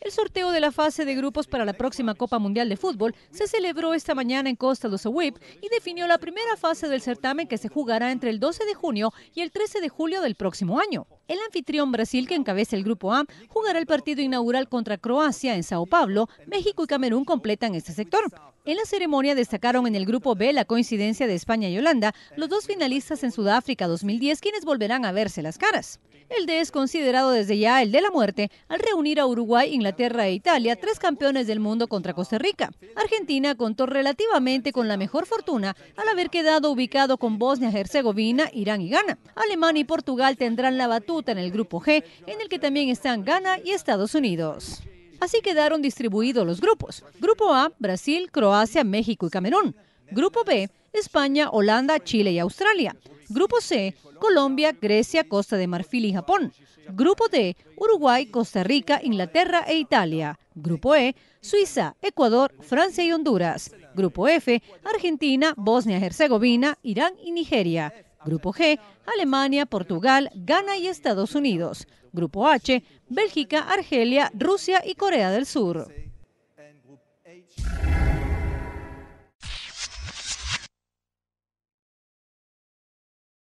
El sorteo de la fase de grupos para la próxima Copa Mundial de Fútbol se celebró esta mañana en Costa do AWIP y definió la primera fase del certamen que se jugará entre el 12 de junio y el 13 de julio del próximo año. El anfitrión Brasil, que encabeza el Grupo A, jugará el partido inaugural contra Croacia en Sao Paulo. México y Camerún completan este sector. En la ceremonia destacaron en el Grupo B la coincidencia de España y Holanda, los dos finalistas en Sudáfrica 2010, quienes volverán a verse las caras. El D es considerado desde ya el de la muerte al reunir a Uruguay, Inglaterra e Italia, tres campeones del mundo contra Costa Rica. Argentina contó relativamente con la mejor fortuna al haber quedado ubicado con Bosnia-Herzegovina, Irán y Ghana. Alemania y Portugal tendrán la en el grupo G, en el que también están Ghana y Estados Unidos. Así quedaron distribuidos los grupos. Grupo A, Brasil, Croacia, México y Camerún. Grupo B, España, Holanda, Chile y Australia. Grupo C, Colombia, Grecia, Costa de Marfil y Japón. Grupo D, Uruguay, Costa Rica, Inglaterra e Italia. Grupo E, Suiza, Ecuador, Francia y Honduras. Grupo F, Argentina, Bosnia-Herzegovina, Irán y Nigeria. Grupo G, Alemania, Portugal, Ghana y Estados Unidos. Grupo H, Bélgica, Argelia, Rusia y Corea del Sur.